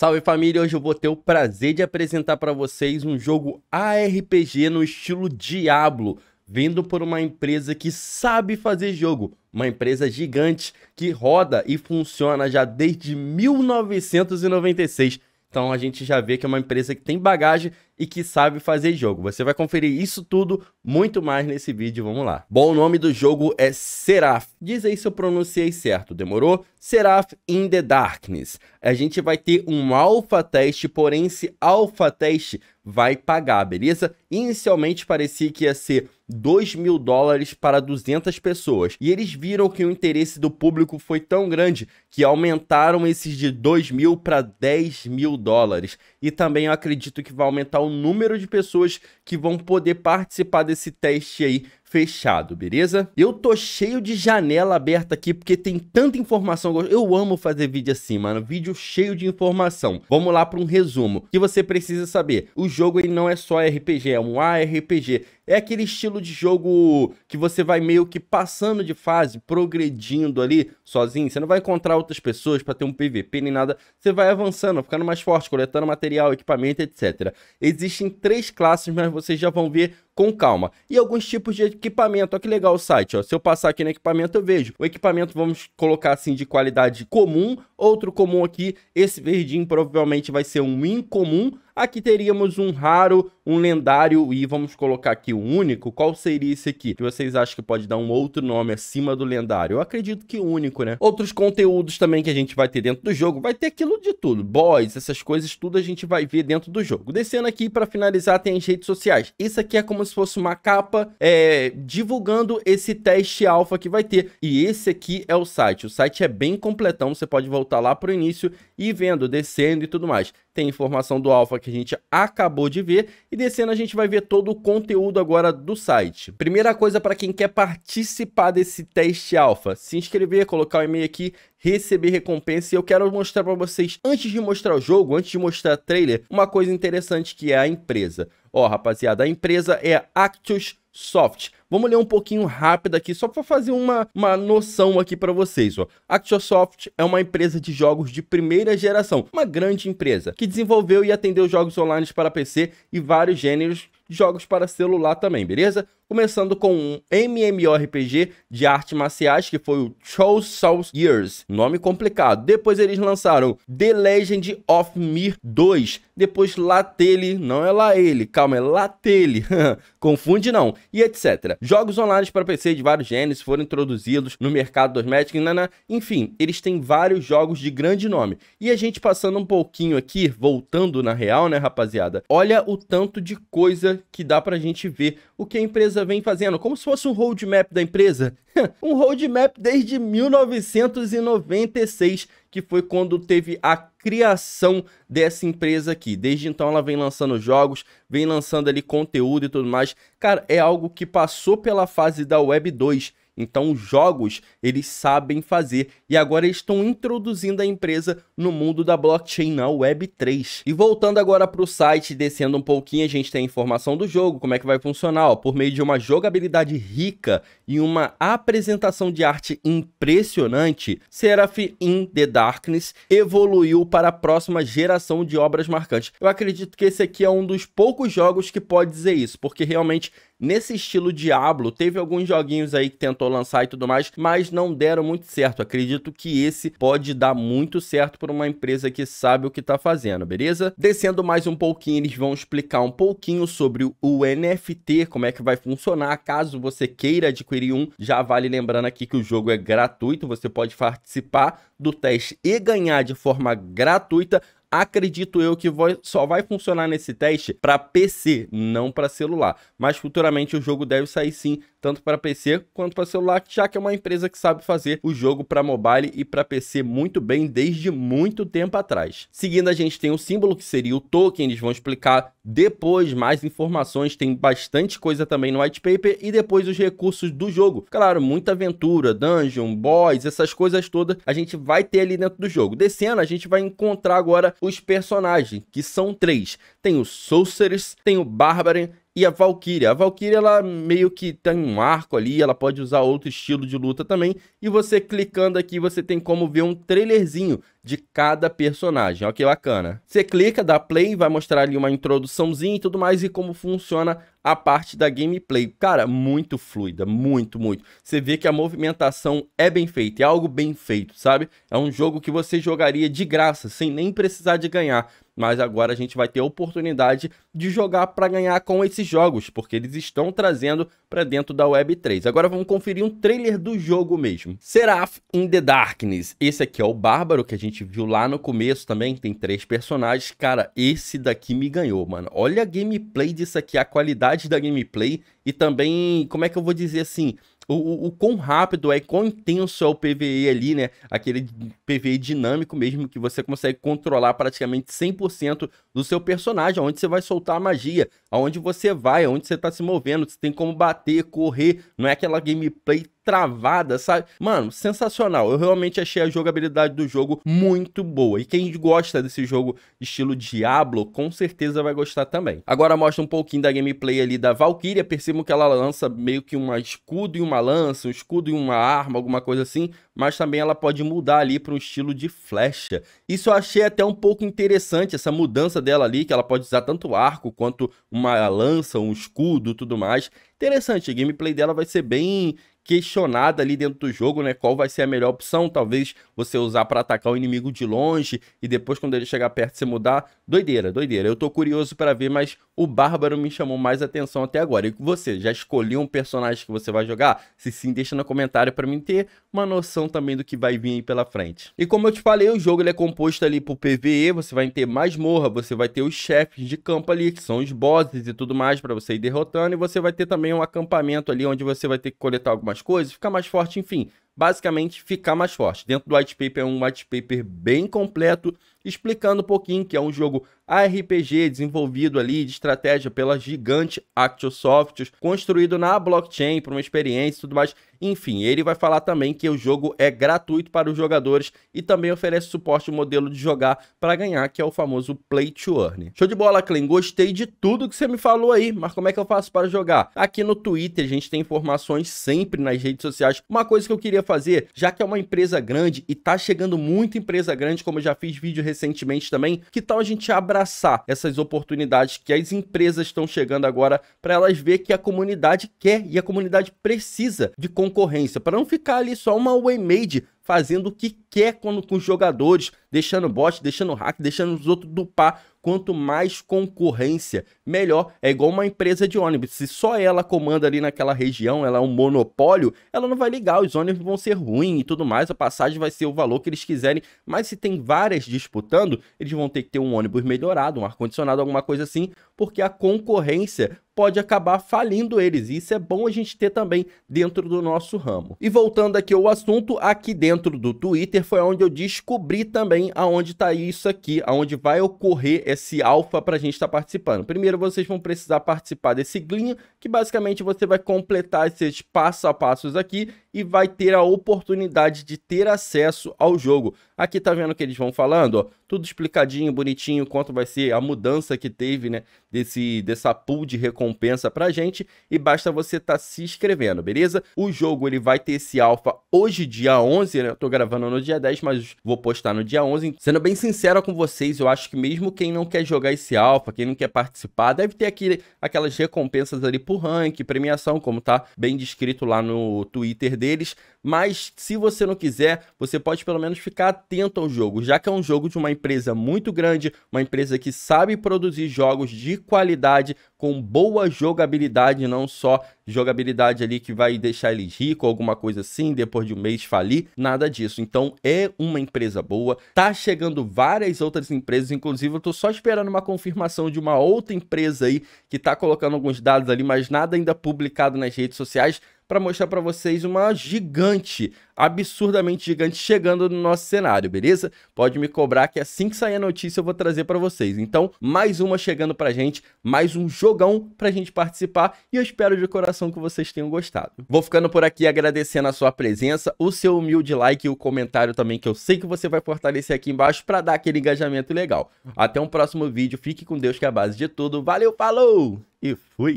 Salve família, hoje eu vou ter o prazer de apresentar para vocês um jogo ARPG no estilo Diablo, vindo por uma empresa que sabe fazer jogo, uma empresa gigante que roda e funciona já desde 1996. Então a gente já vê que é uma empresa que tem bagagem e que sabe fazer jogo. Você vai conferir isso tudo, muito mais nesse vídeo, vamos lá. Bom, o nome do jogo é Seraph. Diz aí se eu pronunciei certo, demorou? Seraph in the Darkness. A gente vai ter um alpha teste. porém esse alpha teste vai pagar, beleza? Inicialmente parecia que ia ser 2 mil dólares para 200 pessoas. E eles viram que o interesse do público foi tão grande que aumentaram esses de 2 mil para 10 mil dólares e também eu acredito que vai aumentar o número de pessoas que vão poder participar desse teste aí fechado, beleza? Eu tô cheio de janela aberta aqui porque tem tanta informação. Eu amo fazer vídeo assim, mano. Vídeo cheio de informação. Vamos lá para um resumo. que você precisa saber? O jogo ele não é só RPG, é um ARPG. É aquele estilo de jogo que você vai meio que passando de fase, progredindo ali sozinho. Você não vai encontrar outras pessoas para ter um PVP nem nada. Você vai avançando, ficando mais forte, coletando material, equipamento, etc. Existem três classes, mas vocês já vão ver com calma. E alguns tipos de equipamento. Olha que legal o site, ó. Se eu passar aqui no equipamento, eu vejo. O equipamento, vamos colocar assim, de qualidade comum. Outro comum aqui, esse verdinho provavelmente vai ser um incomum. Aqui teríamos um raro, um lendário e vamos colocar aqui o um único. Qual seria esse aqui? Que vocês acham que pode dar um outro nome acima do lendário? Eu acredito que único, né? Outros conteúdos também que a gente vai ter dentro do jogo, vai ter aquilo de tudo. Boys, essas coisas, tudo a gente vai ver dentro do jogo. Descendo aqui para finalizar, tem as redes sociais. Isso aqui é como se fosse uma capa é, divulgando esse teste alfa que vai ter. E esse aqui é o site. O site é bem completão, você pode voltar lá pro início e vendo, descendo e tudo mais tem informação do alfa que a gente acabou de ver e descendo a gente vai ver todo o conteúdo agora do site. Primeira coisa para quem quer participar desse teste alfa, se inscrever, colocar o e-mail aqui, receber recompensa. E eu quero mostrar para vocês, antes de mostrar o jogo, antes de mostrar o trailer, uma coisa interessante que é a empresa. Ó, rapaziada, a empresa é Actus Soft. Vamos ler um pouquinho rápido aqui, só para fazer uma, uma noção aqui para vocês. Ó. Actiosoft é uma empresa de jogos de primeira geração, uma grande empresa, que desenvolveu e atendeu jogos online para PC e vários gêneros de jogos para celular também, beleza? começando com um MMORPG de artes marciais que foi o Chou Souls Years, nome complicado. Depois eles lançaram The Legend of Mir 2, depois Latele, não é lá ele, calma, é Latele, confunde não, e etc. Jogos online para PC de vários gêneros foram introduzidos no mercado dos nana. enfim, eles têm vários jogos de grande nome. E a gente passando um pouquinho aqui, voltando na real, né, rapaziada? Olha o tanto de coisa que dá pra gente ver o que a empresa empresa vem fazendo, como se fosse um roadmap da empresa. um roadmap desde 1996, que foi quando teve a criação dessa empresa aqui. Desde então ela vem lançando jogos, vem lançando ali conteúdo e tudo mais. Cara, é algo que passou pela fase da Web 2 então, os jogos eles sabem fazer e agora estão introduzindo a empresa no mundo da blockchain na Web3. E voltando agora para o site, descendo um pouquinho, a gente tem a informação do jogo, como é que vai funcionar, ó, por meio de uma jogabilidade rica e uma apresentação de arte impressionante, Seraph in the Darkness evoluiu para a próxima geração de obras marcantes. Eu acredito que esse aqui é um dos poucos jogos que pode dizer isso, porque realmente nesse estilo Diablo. Teve alguns joguinhos aí que tentou lançar e tudo mais, mas não deram muito certo. Acredito que esse pode dar muito certo para uma empresa que sabe o que está fazendo, beleza? Descendo mais um pouquinho, eles vão explicar um pouquinho sobre o NFT, como é que vai funcionar. Caso você queira adquirir um, já vale lembrando aqui que o jogo é gratuito, você pode participar do teste e ganhar de forma gratuita acredito eu que vai, só vai funcionar nesse teste para PC, não para celular. Mas futuramente o jogo deve sair sim, tanto para PC quanto para celular, já que é uma empresa que sabe fazer o jogo para mobile e para PC muito bem desde muito tempo atrás. Seguindo a gente tem o símbolo que seria o token, eles vão explicar depois mais informações, tem bastante coisa também no white paper e depois os recursos do jogo. Claro, muita aventura, dungeon, boss, essas coisas todas a gente vai ter ali dentro do jogo. Descendo, a gente vai encontrar agora os personagens, que são três. Tem o Sorceress, tem o Barbarian e a Valkyria. A Valkyria, ela meio que tem um arco ali, ela pode usar outro estilo de luta também. E você clicando aqui, você tem como ver um trailerzinho de cada personagem. Olha que bacana. Você clica, dá play, vai mostrar ali uma introduçãozinha e tudo mais e como funciona a parte da gameplay. Cara, muito fluida, muito, muito. Você vê que a movimentação é bem feita, é algo bem feito, sabe? É um jogo que você jogaria de graça, sem nem precisar de ganhar mas agora a gente vai ter a oportunidade de jogar para ganhar com esses jogos, porque eles estão trazendo para dentro da Web3. Agora vamos conferir um trailer do jogo mesmo. Seraph in the Darkness. Esse aqui é o Bárbaro, que a gente viu lá no começo também, tem três personagens. Cara, esse daqui me ganhou, mano. Olha a gameplay disso aqui, a qualidade da gameplay e também, como é que eu vou dizer assim, o, o, o, quão rápido é, quão intenso é o PVE ali, né? Aquele PVE dinâmico mesmo que você consegue controlar praticamente 100% do seu personagem, onde você vai soltar a magia, aonde você vai, aonde você tá se movendo, você tem como bater, correr, não é aquela gameplay travada, sabe? Mano, sensacional. Eu realmente achei a jogabilidade do jogo muito boa. E quem gosta desse jogo estilo Diablo, com certeza vai gostar também. Agora mostra um pouquinho da gameplay ali da Valkyria. Percebam que ela lança meio que um escudo e uma lança, um escudo e uma arma, alguma coisa assim. Mas também ela pode mudar ali para um estilo de flecha. Isso eu achei até um pouco interessante, essa mudança dela ali, que ela pode usar tanto arco quanto uma lança, um escudo tudo mais. Interessante, a gameplay dela vai ser bem questionada ali dentro do jogo, né? Qual vai ser a melhor opção? Talvez você usar para atacar o inimigo de longe e depois quando ele chegar perto você mudar. Doideira, doideira. Eu tô curioso para ver, mas o Bárbaro me chamou mais atenção até agora. E você, já escolheu um personagem que você vai jogar? Se sim, deixa no comentário para mim ter uma noção também do que vai vir aí pela frente. E como eu te falei, o jogo ele é composto ali por PVE, você vai ter mais morra, você vai ter os chefes de campo ali, que são os bosses e tudo mais para você ir derrotando, e você vai ter também um acampamento ali onde você vai ter que coletar algumas coisas, ficar mais forte, enfim basicamente ficar mais forte. Dentro do white paper é um white paper bem completo, explicando um pouquinho que é um jogo ARPG desenvolvido ali de estratégia pela gigante Actiosoft, construído na blockchain para uma experiência e tudo mais. Enfim, ele vai falar também que o jogo é gratuito para os jogadores e também oferece suporte ao modelo de jogar para ganhar, que é o famoso Play to Earn. Show de bola, Clem. Gostei de tudo que você me falou aí, mas como é que eu faço para jogar? Aqui no Twitter a gente tem informações sempre nas redes sociais. Uma coisa que eu queria fazer, já que é uma empresa grande e tá chegando muita empresa grande, como eu já fiz vídeo recentemente também, que tal a gente abraçar essas oportunidades que as empresas estão chegando agora para elas ver que a comunidade quer e a comunidade precisa de concorrência, para não ficar ali só uma way made fazendo o que quer com, com os jogadores, deixando bot, deixando hack, deixando os outros dupar quanto mais concorrência, melhor. É igual uma empresa de ônibus. Se só ela comanda ali naquela região, ela é um monopólio, ela não vai ligar, os ônibus vão ser ruins e tudo mais, a passagem vai ser o valor que eles quiserem. Mas se tem várias disputando, eles vão ter que ter um ônibus melhorado, um ar-condicionado, alguma coisa assim, porque a concorrência pode acabar falindo eles. E isso é bom a gente ter também dentro do nosso ramo. E voltando aqui ao assunto, aqui dentro do Twitter foi onde eu descobri também aonde está isso aqui, aonde vai ocorrer esse alfa para a gente estar tá participando. Primeiro vocês vão precisar participar desse glinho, que basicamente você vai completar esses passo a passos aqui e vai ter a oportunidade de ter acesso ao jogo. Aqui tá vendo o que eles vão falando, ó, tudo explicadinho, bonitinho, quanto vai ser a mudança que teve, né, desse dessa pool de recompensa pra gente e basta você tá se inscrevendo, beleza? O jogo ele vai ter esse alfa hoje dia 11, né? Eu tô gravando no dia 10, mas vou postar no dia 11. Sendo bem sincero com vocês, eu acho que mesmo quem não quer jogar esse alfa, quem não quer participar, deve ter aqui aquelas recompensas ali por rank, premiação, como tá bem descrito lá no Twitter dele deles, mas se você não quiser, você pode pelo menos ficar atento ao jogo, já que é um jogo de uma empresa muito grande, uma empresa que sabe produzir jogos de qualidade com boa jogabilidade, não só jogabilidade ali que vai deixar eles ricos, alguma coisa assim, depois de um mês falir, nada disso. Então é uma empresa boa, tá chegando várias outras empresas, inclusive eu tô só esperando uma confirmação de uma outra empresa aí que tá colocando alguns dados ali, mas nada ainda publicado nas redes sociais, para mostrar para vocês uma gigante, absurdamente gigante, chegando no nosso cenário, beleza? Pode me cobrar que assim que sair a notícia eu vou trazer para vocês. Então, mais uma chegando pra gente, mais um jogão pra gente participar e eu espero de coração que vocês tenham gostado. Vou ficando por aqui agradecendo a sua presença, o seu humilde like e o comentário também que eu sei que você vai fortalecer aqui embaixo para dar aquele engajamento legal. Até um próximo vídeo, fique com Deus que é a base de tudo. Valeu, falou e fui!